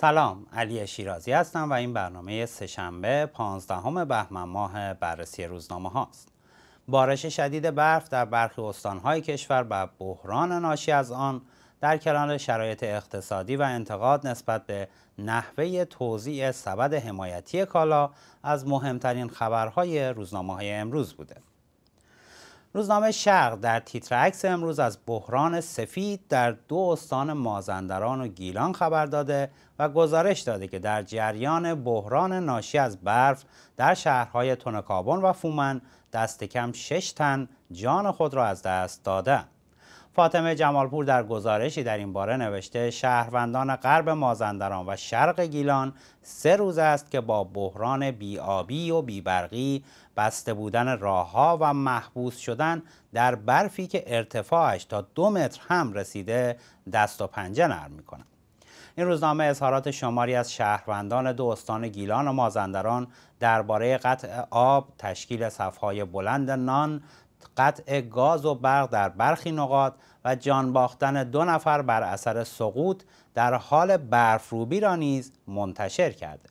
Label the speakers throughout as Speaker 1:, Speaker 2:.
Speaker 1: سلام علی شیرازی هستم و این برنامه سهشنبه 15 بهمن ماه بررسی روزنامه هاست بارش شدید برف در برخی استانهای کشور و بحران ناشی از آن در کنار شرایط اقتصادی و انتقاد نسبت به نحوه توزیع سبد حمایتی کالا از مهمترین خبرهای روزنامه های امروز بوده روزنامه شرق در تیتر عکس امروز از بحران سفید در دو استان مازندران و گیلان خبر داده و گزارش داده که در جریان بحران ناشی از برف در شهرهای تونکابون و فومن دست کم شش تن جان خود را از دست دادند. فاطمه جمالپور در گزارشی در این باره نوشته شهروندان غرب مازندران و شرق گیلان سه روز است که با بحران بیابی و بیبرقی بسته بودن راهها و محبوس شدن در برفی که ارتفاعش تا دو متر هم رسیده دست و پنجه نرم میکنند این روزنامه اظهارات شماری از شهروندان دو استان گیلان و مازندران درباره قطع آب، تشکیل صفهای بلند نان، قطع گاز و برق در برخی نقاط و جان باختن دو نفر بر اثر سقوط در حال برفروبی را نیز منتشر کرده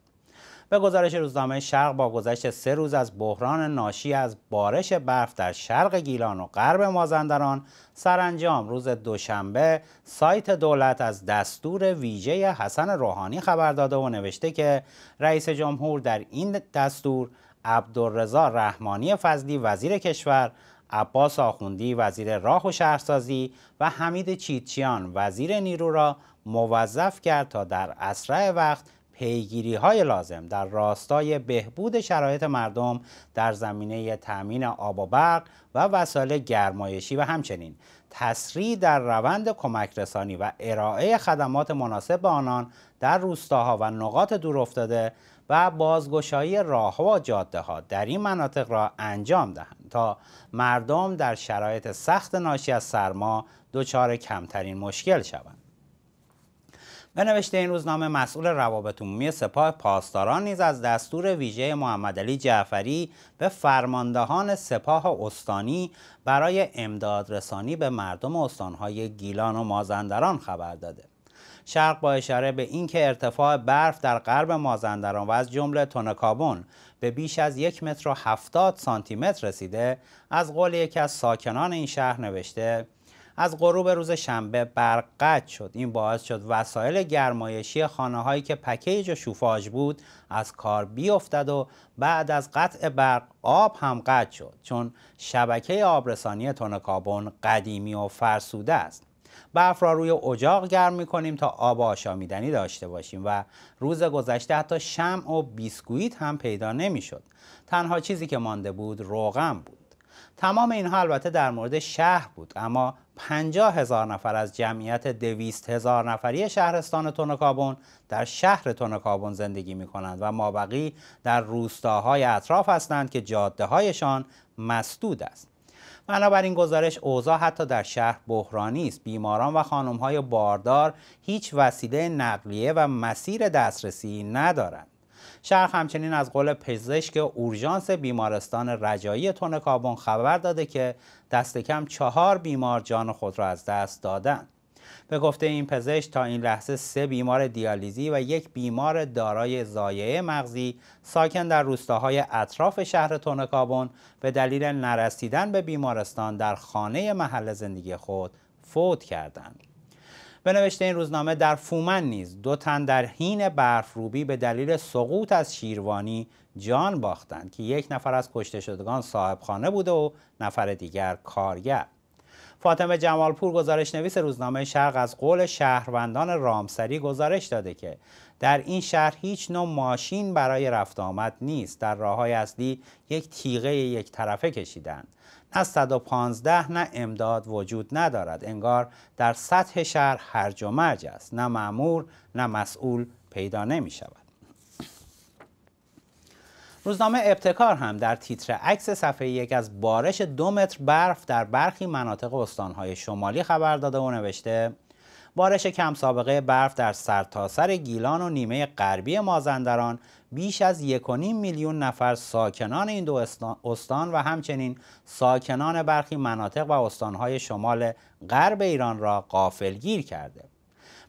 Speaker 1: به گزارش روزنامه شرق با گذشت سه روز از بحران ناشی از بارش برف در شرق گیلان و غرب مازندران سرانجام روز دوشنبه سایت دولت از دستور ویژه حسن روحانی خبر داده و نوشته که رئیس جمهور در این دستور عبدالرضا رحمانی فضلی وزیر کشور عباس آخوندی وزیر راه و شهرسازی و حمید چیتچیان وزیر نیرو را موظف کرد تا در اسرع وقت پیگیری های لازم در راستای بهبود شرایط مردم در زمینه تأمین آب و برق و وسایل گرمایشی و همچنین تسریع در روند کمک رسانی و ارائه خدمات مناسب به آنان در روستاها و نقاط دورافتاده و بازگشایی راه و جاده ها در این مناطق را انجام دهند تا مردم در شرایط سخت ناشی از سرما دچار کمترین مشکل شوند. به نوشته این روزنامه مسئول روابط عمومی سپاه پاسداران نیز از دستور ویژه محمد علی جعفری به فرماندهان سپاه استانی برای امداد رسانی به مردم استانهای گیلان و مازندران خبر داده شرق با اشاره به اینکه ارتفاع برف در غرب مازندران و از جمله تونکابون به بیش از یک متر و هفتاد سانتی متر رسیده از قول یکی از ساکنان این شهر نوشته از غروب روز شنبه برق قطع شد این باعث شد وسایل گرمایشی خانه هایی که پکیج و شوفاژ بود از کار بیفتد و بعد از قطع برق آب هم قطع شد چون شبکه آبرسانی تونکابون قدیمی و فرسوده است برف را روی اجاق گرم میکنیم تا آب آشامیدنی داشته باشیم و روز گذشته حتی شم و بیسکویت هم پیدا نمیشد تنها چیزی که مانده بود روغم بود تمام اینها البته در مورد شهر بود اما پنجاه هزار نفر از جمعیت دویست هزار نفری شهرستان تونکابون در شهر تونکابون زندگی می کنند و مابقی در روستاهای اطراف هستند که جاده هایشان مسدود است. بنابراین گزارش اوضاع حتی در شهر بحرانی است بیماران و خانمهای باردار هیچ وسیله نقلیه و مسیر دسترسی ندارند شهر همچنین از قول پزشک اورژانس بیمارستان رجایی تونکابون خبر داده که دست کم چهار بیمار جان خود را از دست دادند به گفته این پزشک تا این لحظه سه بیمار دیالیزی و یک بیمار دارای زایعه مغزی ساکن در روستاهای اطراف شهر تونکابون به دلیل نرسیدن به بیمارستان در خانه محل زندگی خود فوت کردند. به نوشته این روزنامه در فومن نیز دو تن در حین روبی به دلیل سقوط از شیروانی جان باختند که یک نفر از کشته شدگان صاحب خانه بوده و نفر دیگر کارگر فاطمه جمالپور گزارش نویس روزنامه شرق از قول شهروندان رامسری گزارش داده که در این شهر هیچ نوع ماشین برای رفت آمد نیست در راه های اصلی یک تیغه یک طرفه کشیدن. نه 115 نه امداد وجود ندارد انگار در سطح شهر هرج و مرج است نه معمور نه مسئول پیدا نمی شود روزنامه ابتکار هم در تیتر عکس صفحه یک از بارش دو متر برف در برخی مناطق استانهای شمالی خبر داده و نوشته بارش کم سابقه برف در سرتاسر سر گیلان و نیمه غربی مازندران بیش از 1.5 میلیون نفر ساکنان این دو استان و همچنین ساکنان برخی مناطق و استانهای شمال غرب ایران را گیر کرده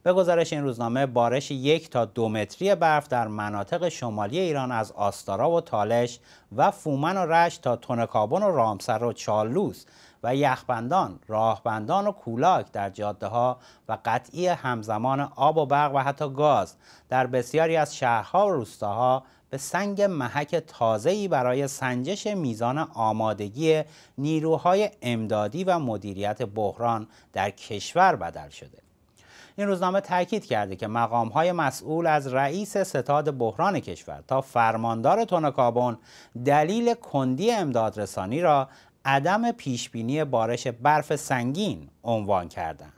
Speaker 1: به گزارش این روزنامه بارش یک تا دو متری برف در مناطق شمالی ایران از آستارا و تالش و فومن و رشت تا تونکابون و رامسر و چالوس و یخبندان، راهبندان و کولاک در جاده ها و قطعی همزمان آب و برق و حتی گاز در بسیاری از شهرها و روستاها به سنگ محک تازه‌ای برای سنجش میزان آمادگی نیروهای امدادی و مدیریت بحران در کشور بدل شده. این روزنامه تاکید کرده که مقام های مسئول از رئیس ستاد بحران کشور تا فرماندار تونکابون دلیل کندی امدادرسانی را عدم پیشبینی بارش برف سنگین عنوان کردند.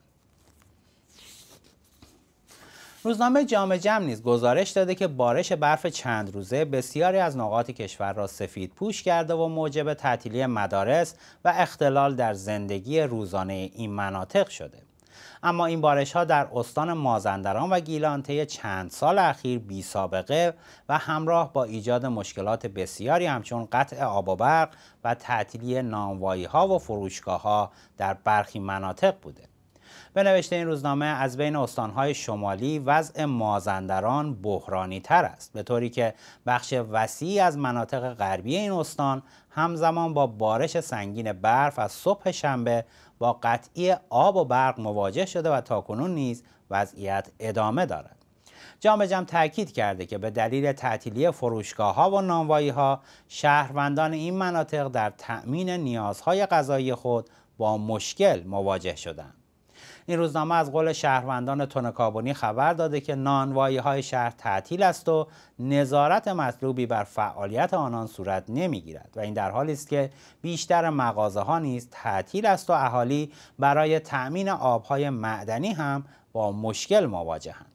Speaker 1: روزنامه جامعه جمع نیز گزارش داده که بارش برف چند روزه بسیاری از نقاط کشور را سفید پوش کرده و موجب تعطیلی مدارس و اختلال در زندگی روزانه این مناطق شده. اما این بارش ها در استان مازندران و گیلان طی چند سال اخیر بی سابقه و همراه با ایجاد مشکلات بسیاری همچون قطع آب و برق و تعطیلی ناموایی ها و فروشگاه ها در برخی مناطق بوده به نوشته این روزنامه از بین استانهای شمالی وضع مازندران بحرانی تر است به طوری که بخش وسیعی از مناطق غربی این استان همزمان با بارش سنگین برف از صبح شنبه با قطعی آب و برق مواجه شده و تاکنون نیز وضعیت ادامه دارد جام جم تاکید کرده که به دلیل تعطیلی فروشگاه ها و نانوایی ها شهروندان این مناطق در تأمین نیازهای غذایی خود با مشکل مواجه شدند این روزنامه از قول شهروندان تونکابونی خبر داده که نانوایی های شهر تعطیل است و نظارت مطلوبی بر فعالیت آنان صورت نمیگیرد و این در حالی است که بیشتر مغازه ها نیز تعطیل است و اهالی برای تأمین آبهای معدنی هم با مشکل مواجهند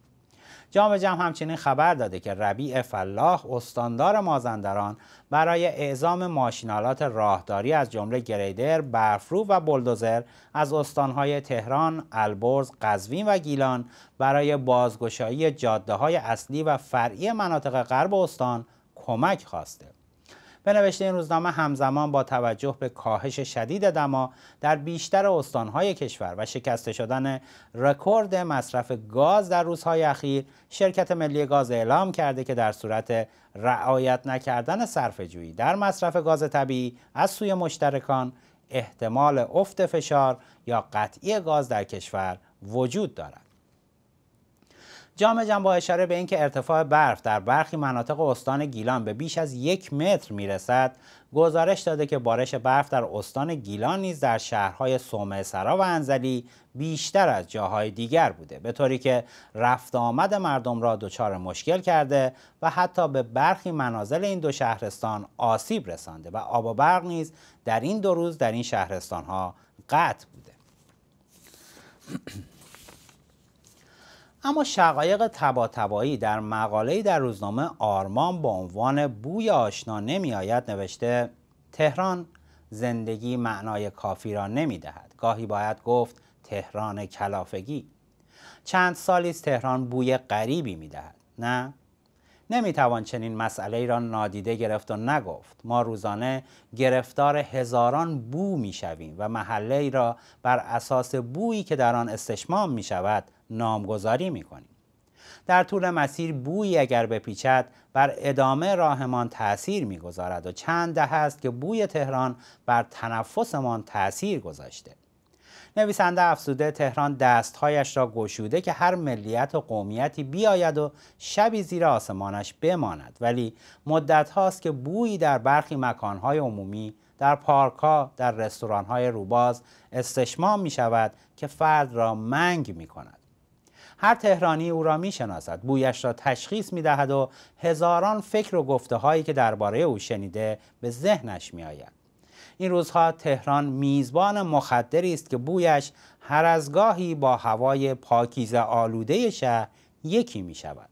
Speaker 1: جام جمع همچنین خبر داده که ربیع فلاح استاندار مازندران برای اعزام ماشینالات راهداری از جمله گریدر، برفرو و بلدوزر از استانهای تهران، البرز، قزوین و گیلان برای بازگشایی جاده های اصلی و فرعی مناطق غرب استان کمک خواسته. به نوشته این روزنامه همزمان با توجه به کاهش شدید دما در بیشتر استانهای کشور و شکسته شدن رکورد مصرف گاز در روزهای اخیر شرکت ملی گاز اعلام کرده که در صورت رعایت نکردن صرفه‌جویی در مصرف گاز طبیعی از سوی مشترکان احتمال افت فشار یا قطعی گاز در کشور وجود دارد جام جنبا با اشاره به اینکه ارتفاع برف در برخی مناطق استان گیلان به بیش از یک متر میرسد گزارش داده که بارش برف در استان گیلان نیز در شهرهای سومه سرا و انزلی بیشتر از جاهای دیگر بوده به طوری که رفت آمد مردم را دچار مشکل کرده و حتی به برخی منازل این دو شهرستان آسیب رسانده و آب و برق نیز در این دو روز در این شهرستان ها قطع بوده اما شقایق تبا تبایی در مقاله‌ای در روزنامه آرمان با عنوان بوی آشنا نمی آید نوشته تهران زندگی معنای کافی را نمی دهد. گاهی باید گفت تهران کلافگی. چند سالی است تهران بوی غریبی می دهد. نه؟ نمی توان چنین مسئله را نادیده گرفت و نگفت. ما روزانه گرفتار هزاران بو می شویم و محله ای را بر اساس بویی که در آن استشمام می شود نامگذاری میکنیم در طول مسیر بوی اگر بپیچد بر ادامه راهمان تاثیر میگذارد و چند دهه است که بوی تهران بر تنفسمان تاثیر گذاشته نویسنده افسوده تهران دستهایش را گشوده که هر ملیت و قومیتی بیاید و شبی زیر آسمانش بماند ولی مدت هاست که بویی در برخی مکانهای عمومی در پارکها در رستورانهای روباز استشمام می شود که فرد را منگ می کند هر تهرانی او را شناسد. بویش را تشخیص دهد و هزاران فکر و گفته هایی که درباره او شنیده به ذهنش آید. این روزها تهران میزبان مخدری است که بویش هر از گاهی با هوای پاکیزه آلوده شهر یکی می شود.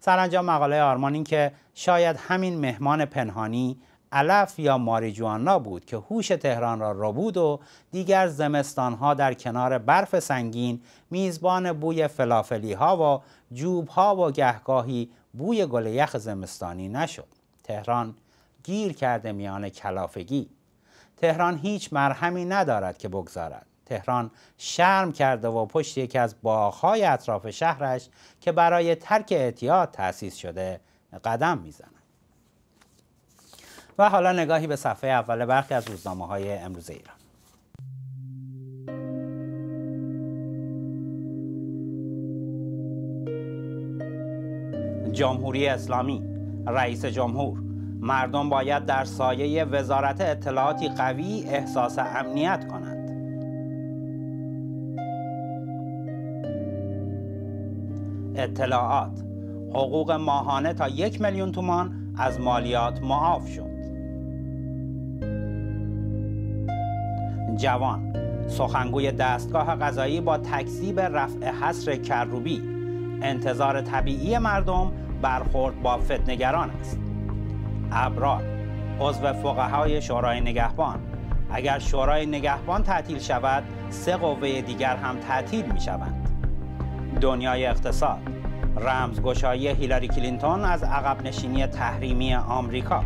Speaker 1: سرانجام مقاله آرمان این که شاید همین مهمان پنهانی علف یا ماریجوانا بود که هوش تهران را ربود و دیگر زمستانها در کنار برف سنگین میزبان بوی فلافلی ها و جوب ها و گهگاهی بوی گل یخ زمستانی نشد تهران گیر کرده میان کلافگی تهران هیچ مرهمی ندارد که بگذارد تهران شرم کرده و پشت یکی از باغهای اطراف شهرش که برای ترک اعتیاد تأسیس شده قدم میزند و حالا نگاهی به صفحه اول برخی از روزنامه های امروز ایران جمهوری اسلامی رئیس جمهور مردم باید در سایه وزارت اطلاعاتی قوی احساس امنیت کنند اطلاعات حقوق ماهانه تا یک میلیون تومان از مالیات معاف شد جوان سخنگوی دستگاه غذایی با تکذیب رفع حصر کروبی انتظار طبیعی مردم برخورد با فتنگران است ابرار عضو های شورای نگهبان اگر شورای نگهبان تعطیل شود سه قوه دیگر هم تعطیل می شوند دنیای اقتصاد رمزگشایی هیلاری کلینتون از عقب نشینی تحریمی آمریکا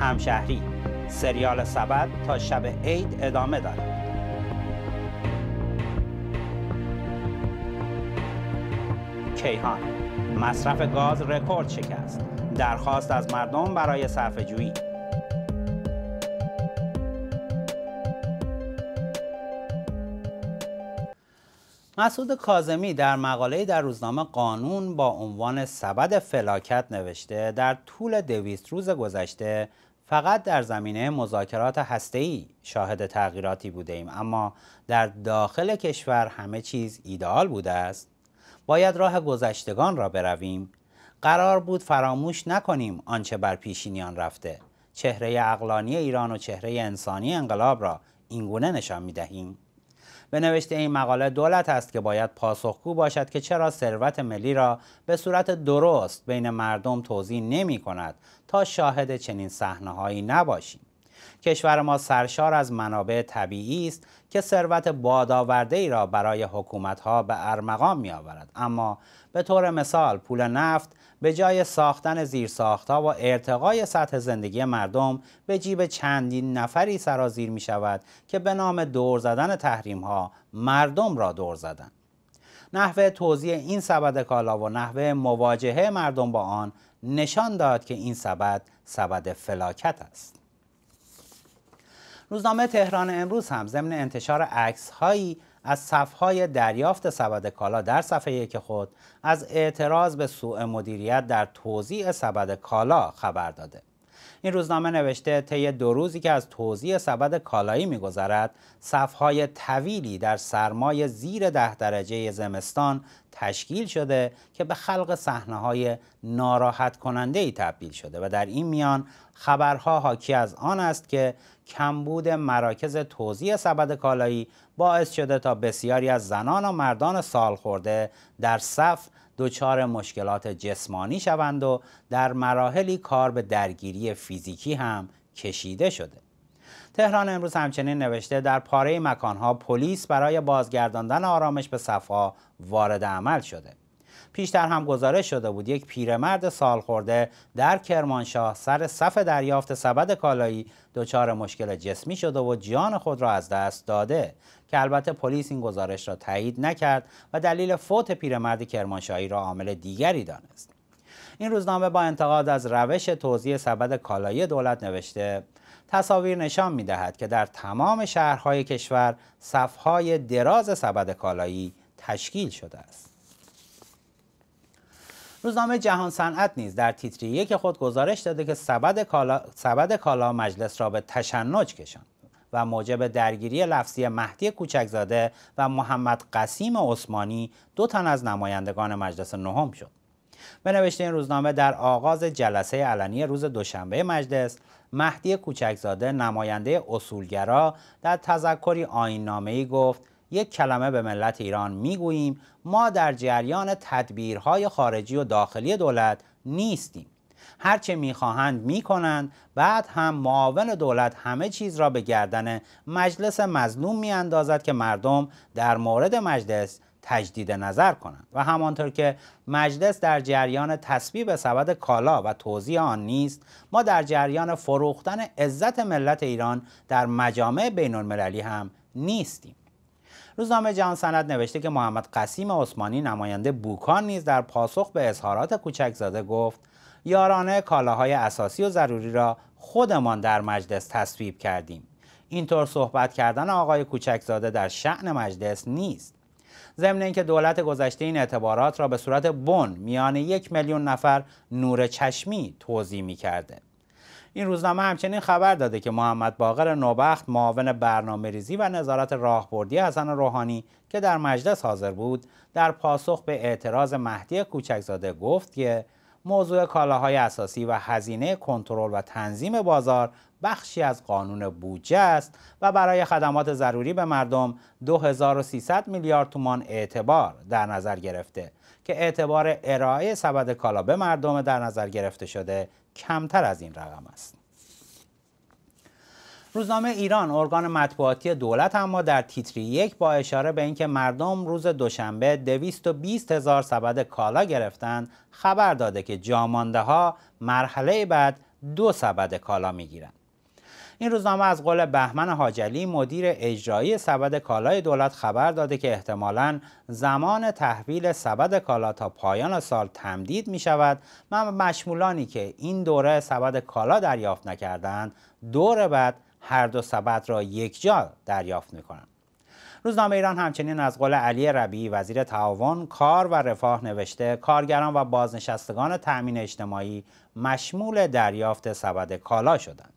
Speaker 1: همشهری سریال سبد تا شب عید ادامه دارد کیهان مصرف گاز رکورد شکست درخواست از مردم برای صرف جویی مسعود کازمی در مقاله در روزنامه قانون با عنوان سبد فلاکت نوشته در طول دویست روز گذشته فقط در زمینه مذاکرات هسته‌ای شاهد تغییراتی بوده ایم اما در داخل کشور همه چیز ایدال بوده است باید راه گذشتگان را برویم قرار بود فراموش نکنیم آنچه بر پیشینیان رفته چهره اقلانی ایران و چهره انسانی انقلاب را اینگونه نشان می دهیم به نوشته این مقاله دولت است که باید پاسخگو باشد که چرا ثروت ملی را به صورت درست بین مردم توضیح نمی کند تا شاهد چنین صحنه نباشیم کشور ما سرشار از منابع طبیعی است که ثروت بادآورده ای را برای حکومت ها به ارمغان می آورد اما به طور مثال پول نفت به جای ساختن زیرساختها و ارتقای سطح زندگی مردم به جیب چندین نفری سرازیر می شود که به نام دور زدن تحریم ها مردم را دور زدن نحوه توضیح این سبد کالا و نحوه مواجهه مردم با آن نشان داد که این سبد سبد فلاکت است روزنامه تهران امروز هم ضمن انتشار عکس هایی از صفهای دریافت سبد کالا در صفحه یک خود از اعتراض به سوء مدیریت در توزیع سبد کالا خبر داده این روزنامه نوشته طی دو روزی که از توزیع سبد کالایی میگذرد صفهای طویلی در سرمای زیر ده درجه زمستان تشکیل شده که به خلق صحنه های ناراحت کننده ای تبدیل شده و در این میان خبرها حاکی از آن است که کمبود مراکز توزیع سبد کالایی باعث شده تا بسیاری از زنان و مردان سالخورده در صف دچار مشکلات جسمانی شوند و در مراحلی کار به درگیری فیزیکی هم کشیده شده تهران امروز همچنین نوشته در پاره مکانها پلیس برای بازگرداندن آرامش به صفها وارد عمل شده پیشتر هم گزارش شده بود یک پیرمرد سالخورده در کرمانشاه سر صف دریافت سبد کالایی دچار مشکل جسمی شده و جان خود را از دست داده که البته پلیس این گزارش را تایید نکرد و دلیل فوت پیرمرد کرمانشاهی را عامل دیگری دانست این روزنامه با انتقاد از روش توزیع سبد کالایی دولت نوشته تصاویر نشان می دهد که در تمام شهرهای کشور صفهای دراز سبد کالایی تشکیل شده است. روزنامه جهان صنعت نیز در تیتر یک خود گزارش داده که سبد کالا, سبد کالا مجلس را به تشنج کشاند و موجب درگیری لفظی مهدی کوچکزاده و محمد قسیم عثمانی دو تن از نمایندگان مجلس نهم شد به نوشته این روزنامه در آغاز جلسه علنی روز دوشنبه مجلس مهدی کوچکزاده نماینده اصولگرا در تذکری ای گفت یک کلمه به ملت ایران میگوییم ما در جریان تدبیرهای خارجی و داخلی دولت نیستیم هرچه میخواهند میکنند بعد هم معاون دولت همه چیز را به گردن مجلس مظلوم میاندازد که مردم در مورد مجلس تجدید نظر کنند و همانطور که مجلس در جریان تصویب سبد کالا و توضیح آن نیست ما در جریان فروختن عزت ملت ایران در مجامع بین المللی هم نیستیم روزنامه جهان سند نوشته که محمد قسیم عثمانی نماینده بوکان نیز در پاسخ به اظهارات زاده گفت یارانه کالاهای اساسی و ضروری را خودمان در مجلس تصویب کردیم اینطور صحبت کردن آقای زاده در شعن مجلس نیست ضمن اینکه دولت گذشته این اعتبارات را به صورت بن میان یک میلیون نفر نور چشمی توضیح می کرده. این روزنامه همچنین خبر داده که محمد باقر نوبخت معاون برنامه ریزی و نظارت راهبردی حسن روحانی که در مجلس حاضر بود در پاسخ به اعتراض مهدی کوچکزاده گفت که موضوع کالاهای اساسی و هزینه کنترل و تنظیم بازار بخشی از قانون بودجه است و برای خدمات ضروری به مردم 2300 میلیارد تومان اعتبار در نظر گرفته که اعتبار ارائه سبد کالا به مردم در نظر گرفته شده کمتر از این رقم است روزنامه ایران ارگان مطبوعاتی دولت اما در تیتری یک با اشاره به اینکه مردم روز دوشنبه 220 هزار سبد کالا گرفتند خبر داده که جامانده ها مرحله بعد دو سبد کالا گیرند این روزنامه از قول بهمن حاجلی مدیر اجرایی سبد کالای دولت خبر داده که احتمالا زمان تحویل سبد کالا تا پایان سال تمدید می شود و مشمولانی که این دوره سبد کالا دریافت نکردند دور بعد هر دو سبد را یک جا دریافت می کنند. روزنامه ایران همچنین از قول علی ربی وزیر تعاون کار و رفاه نوشته کارگران و بازنشستگان تأمین اجتماعی مشمول دریافت سبد کالا شدند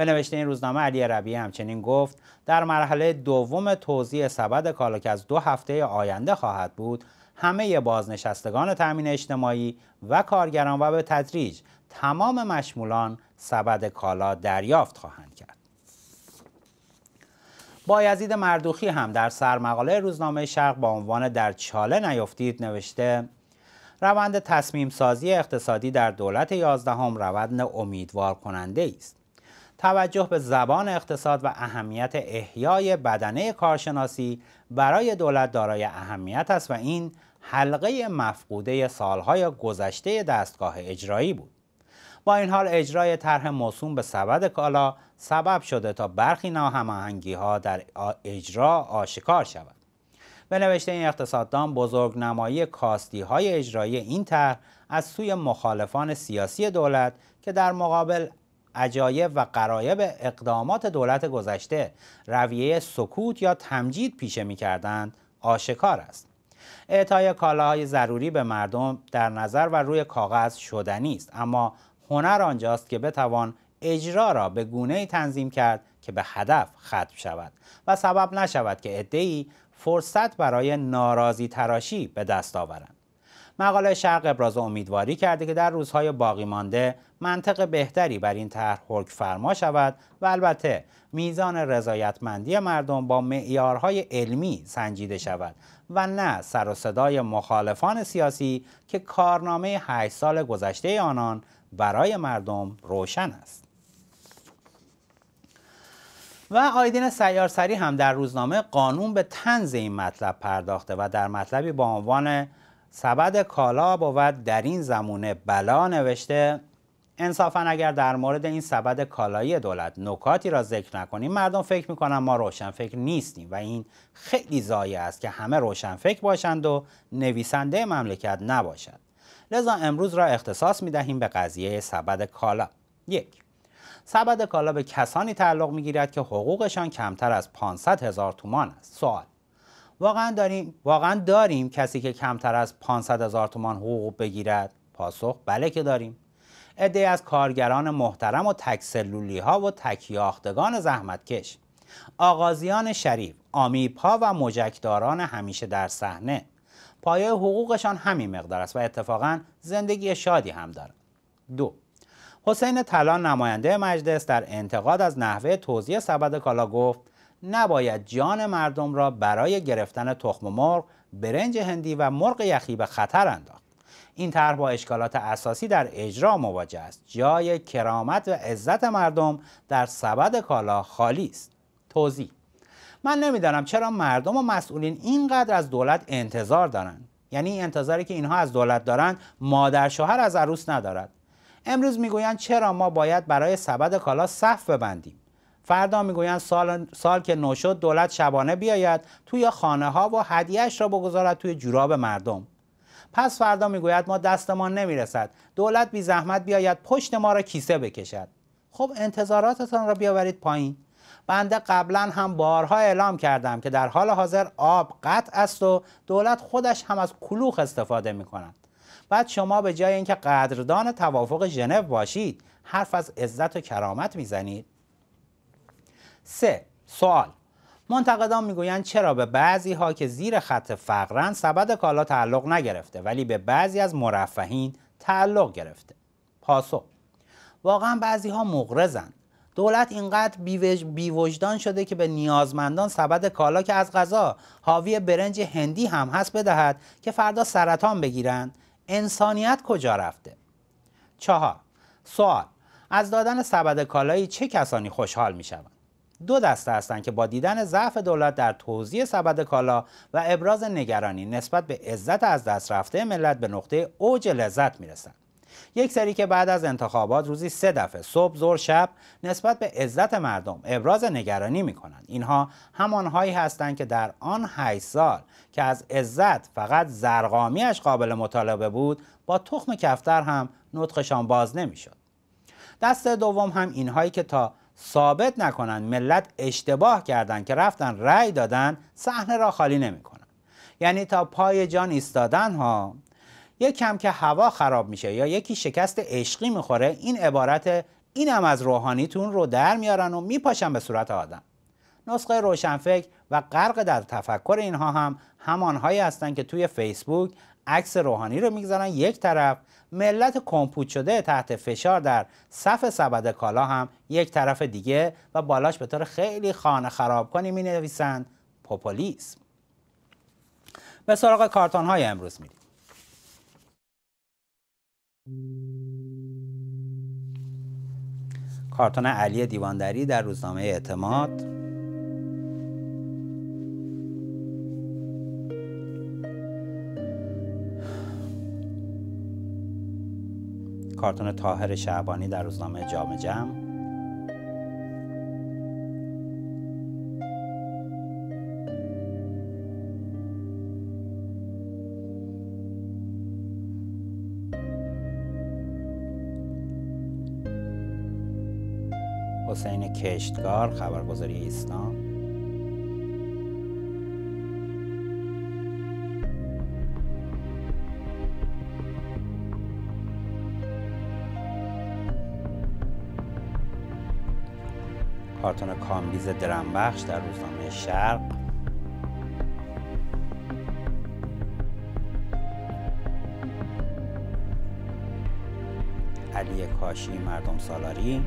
Speaker 1: به نوشته این روزنامه علی ربیعی همچنین گفت در مرحله دوم توزیع سبد کالا که از دو هفته آینده خواهد بود همه بازنشستگان تامین اجتماعی و کارگران و به تدریج تمام مشمولان سبد کالا دریافت خواهند کرد. با یزید مردوخی هم در سرمقاله روزنامه شرق با عنوان در چاله نیفتید نوشته روند تصمیم سازی اقتصادی در دولت یازدهم روند امیدوار کننده است. توجه به زبان اقتصاد و اهمیت احیای بدنه کارشناسی برای دولت دارای اهمیت است و این حلقه مفقوده سالهای گذشته دستگاه اجرایی بود. با این حال اجرای طرح موسوم به سبد کالا سبب شده تا برخی ناهماهنگی ها در اجرا آشکار شود. به نوشته این اقتصاددان بزرگ نمایی کاستی های اجرایی این طرح از سوی مخالفان سیاسی دولت که در مقابل عجایب و قرایب اقدامات دولت گذشته رویه سکوت یا تمجید پیشه می کردند آشکار است. اعطای کالاهای ضروری به مردم در نظر و روی کاغذ شدنی است اما هنر آنجاست که بتوان اجرا را به گونه تنظیم کرد که به هدف ختم شود و سبب نشود که ادهی فرصت برای ناراضی تراشی به دست آورند. مقاله شرق ابراز امیدواری کرده که در روزهای باقی مانده منطق بهتری بر این طرح حکم فرما شود و البته میزان رضایتمندی مردم با معیارهای علمی سنجیده شود و نه سر و صدای مخالفان سیاسی که کارنامه 8 سال گذشته آنان برای مردم روشن است. و آیدین سیارسری هم در روزنامه قانون به تنز این مطلب پرداخته و در مطلبی با عنوان سبد کالا بود در این زمونه بلا نوشته انصافا اگر در مورد این سبد کالایی دولت نکاتی را ذکر نکنیم مردم فکر میکنن ما فکر نیستیم و این خیلی ضایع است که همه فکر باشند و نویسنده مملکت نباشد لذا امروز را اختصاص میدهیم به قضیه سبد کالا یک سبد کالا به کسانی تعلق میگیرد که حقوقشان کمتر از 500 هزار تومان است سوال واقعا داریم واقعا داریم کسی که کمتر از 500 هزار تومان حقوق بگیرد پاسخ بله که داریم عده از کارگران محترم و تکسلولی ها و تکیاختگان زحمتکش آغازیان شریف آمیپا و مجکداران همیشه در صحنه پایه حقوقشان همین مقدار است و اتفاقا زندگی شادی هم دارند دو حسین طلان نماینده مجلس در انتقاد از نحوه توضیح سبد کالا گفت نباید جان مردم را برای گرفتن تخم مرغ، برنج هندی و مرغ یخی به خطر انداخت. این طرح با اشکالات اساسی در اجرا مواجه است. جای کرامت و عزت مردم در سبد کالا خالی است. توضیح من نمیدانم چرا مردم و مسئولین اینقدر از دولت انتظار دارند. یعنی انتظاری که اینها از دولت دارند مادر شوهر از عروس ندارد. امروز میگویند چرا ما باید برای سبد کالا صف ببندیم فردا میگویند سال, سال که نو دولت شبانه بیاید توی خانه ها و هدیهش را بگذارد توی جوراب مردم پس فردا میگوید ما دستمان نمیرسد دولت بی زحمت بیاید پشت ما را کیسه بکشد خب انتظاراتتان را بیاورید پایین بنده قبلا هم بارها اعلام کردم که در حال حاضر آب قطع است و دولت خودش هم از کلوخ استفاده می کند. بعد شما به جای اینکه قدردان توافق ژنو باشید حرف از عزت و کرامت میزنید سه. سوال منتقدان میگویند چرا به بعضی ها که زیر خط فقرن سبد کالا تعلق نگرفته ولی به بعضی از مرفهین تعلق گرفته پاسخ واقعا بعضی ها مغرزند دولت اینقدر بیوجدان شده که به نیازمندان سبد کالا که از غذا حاوی برنج هندی هم هست بدهد که فردا سرطان بگیرند انسانیت کجا رفته چهار سوال از دادن سبد کالایی چه کسانی خوشحال می شوند دو دسته هستند که با دیدن ضعف دولت در توزیع سبد کالا و ابراز نگرانی نسبت به عزت از دست رفته ملت به نقطه اوج لذت میرسند یک سری که بعد از انتخابات روزی سه دفعه صبح زور، شب نسبت به عزت مردم ابراز نگرانی می کنند اینها همانهایی هستند که در آن 8 سال که از عزت فقط زرقامیش قابل مطالبه بود با تخم کفتر هم نطقشان باز نمیشد دست دوم هم اینهایی که تا ثابت نکنن ملت اشتباه کردن که رفتن رأی دادن صحنه را خالی نمیکنن یعنی تا پای جان ایستادن ها یک کم که هوا خراب میشه یا یکی شکست عشقی میخوره این عبارت اینم از روحانیتون رو در میارن و میپاشن به صورت آدم نسخه روشنفکر و غرق در تفکر اینها هم همانهایی هستند که توی فیسبوک عکس روحانی رو میگذارن یک طرف ملت کمپوت شده تحت فشار در صف سبد کالا هم یک طرف دیگه و بالاش به طور خیلی خانه خراب کنی می نویسند پوپولیسم به سراغ کارتون های امروز میریم کارتون علی دیواندری در روزنامه اعتماد کارتون تاهر شعبانی در روزنامه جام جمع حسین کشتگار خبرگزاری ایسنا کارتون کامبیز درنبخش در روزنامه شرق علی کاشی مردم سالاری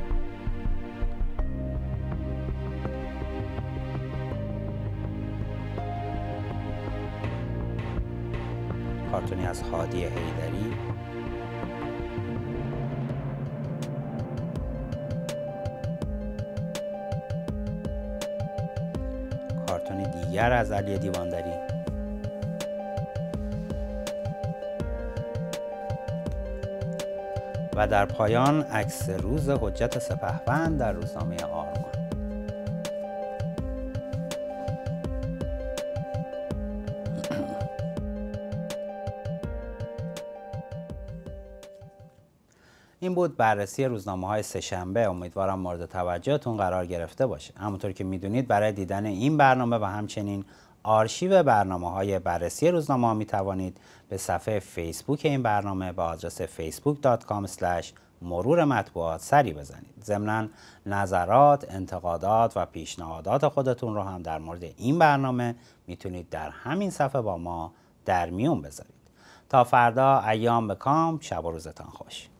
Speaker 1: کارتونی از خادی هیدری دیگر از علی دیواندری و در پایان عکس روز حجت سپهبند در روزنامه آ بررسی روزنامه های سهشنبه امیدوارم مورد توجهتون قرار گرفته باشه همونطور که میدونید برای دیدن این برنامه و همچنین آرشیو برنامه های بررسی روزنامه ها می توانید به صفحه فیسبوک این برنامه به آدرس facebook.com مرور مطبوعات سری بزنید ضمنا نظرات، انتقادات و پیشنهادات خودتون رو هم در مورد این برنامه میتونید در همین صفحه با ما در میون بذارید تا فردا ایام کام شب و روزتان خوش